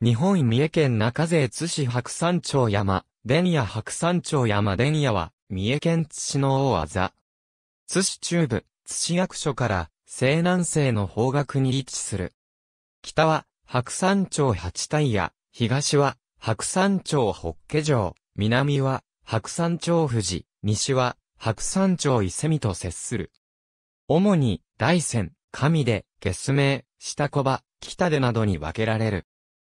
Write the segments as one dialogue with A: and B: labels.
A: 日本三重県中勢津市白山町山、伝夜白山町山伝夜は、三重県津市の大技。津市中部、津市役所から西南西の方角に位置する。北は白山町八体屋、東は白山町北家城、南は白山町富士、西は白山町伊勢美と接する。主に大山、上で、月名、下小場、北でなどに分けられる。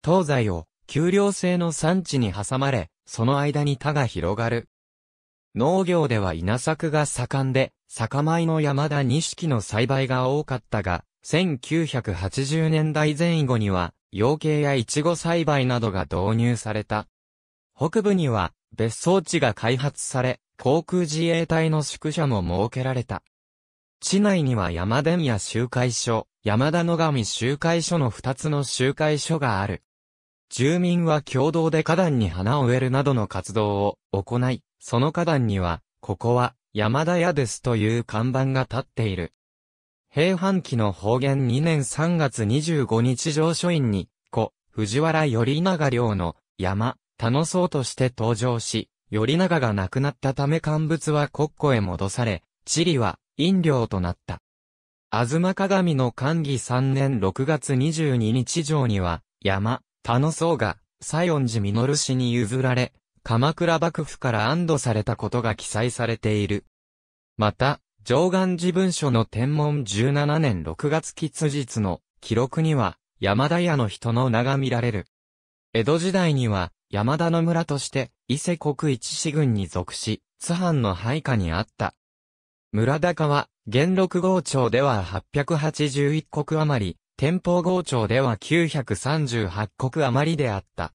A: 東西を丘陵性の産地に挟まれ、その間に田が広がる。農業では稲作が盛んで、酒米の山田錦の栽培が多かったが、1980年代前後には、養鶏やイチゴ栽培などが導入された。北部には、別荘地が開発され、航空自衛隊の宿舎も設けられた。市内には山田宮集会所、山田野上集会所の二つの集会所がある。住民は共同で花壇に花を植えるなどの活動を行い、その花壇には、ここは山田屋ですという看板が立っている。平阪期の方言2年3月25日上書院に、故、藤原頼長領の山、楽そうとして登場し、頼長が亡くなったため乾物は国庫へ戻され、地理は飲料となった。あずま鏡の寛義3年6月22日上には、山、他の僧が、西園寺実氏に譲られ、鎌倉幕府から安堵されたことが記載されている。また、上岸寺文書の天文17年6月期日の記録には、山田屋の人の名が見られる。江戸時代には、山田の村として、伊勢国一市郡に属し、津藩の配下にあった。村高は、元禄号町では881国余り、天保号朝では938国余りであった。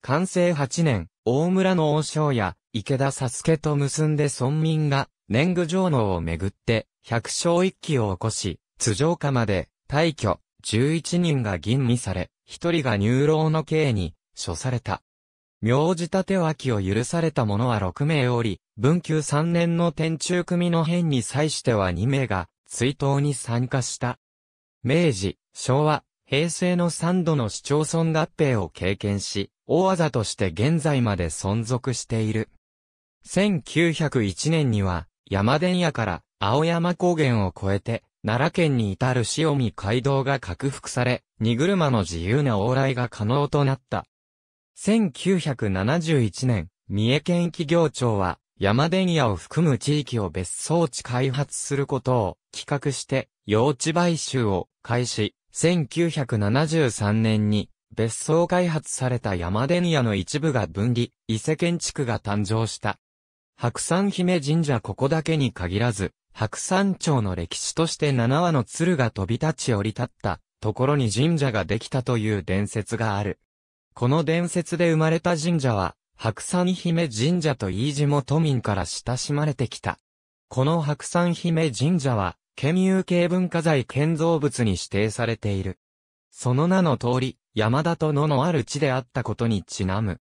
A: 完成8年、大村の王将や池田佐助と結んで村民が年貢上納をめぐって百姓一揆を起こし、津城下まで退去、11人が吟味され、1人が入牢の刑に処された。名字立脇を許された者は6名おり、文久3年の天中組の変に際しては2名が追悼に参加した。明治、昭和、平成の3度の市町村合併を経験し、大技として現在まで存続している。1901年には、山田屋から青山高原を越えて、奈良県に至る塩見街道が拡幅され、荷車の自由な往来が可能となった。1971年、三重県企業庁は、山電屋を含む地域を別荘地開発することを企画して用地買収を開始、1973年に別荘開発された山電屋の一部が分離、伊勢建築が誕生した。白山姫神社ここだけに限らず、白山町の歴史として7羽の鶴が飛び立ち降り立ったところに神社ができたという伝説がある。この伝説で生まれた神社は、白山姫神社と飯島都民から親しまれてきた。この白山姫神社は、県有形文化財建造物に指定されている。その名の通り、山田と野のある地であったことにちなむ。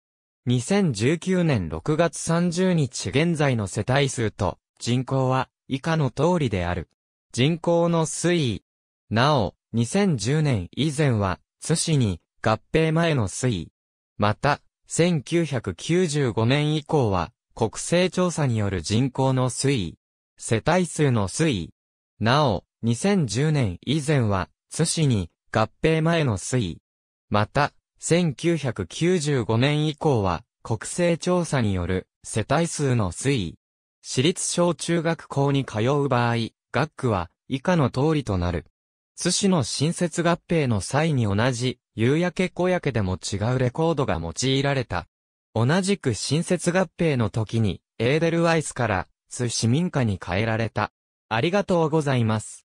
A: 2019年6月30日現在の世帯数と人口は以下の通りである。人口の推移。なお、2010年以前は、津市に合併前の推移。また、1995年以降は、国勢調査による人口の推移、世帯数の推移。なお、2010年以前は、津市に合併前の推移。また、1995年以降は、国勢調査による世帯数の推移。私立小中学校に通う場合、学区は以下の通りとなる。津市の新設合併の際に同じ夕焼け小焼けでも違うレコードが用いられた。同じく新設合併の時に、エーデルワイスから、ス市民家に変えられた。ありがとうございます。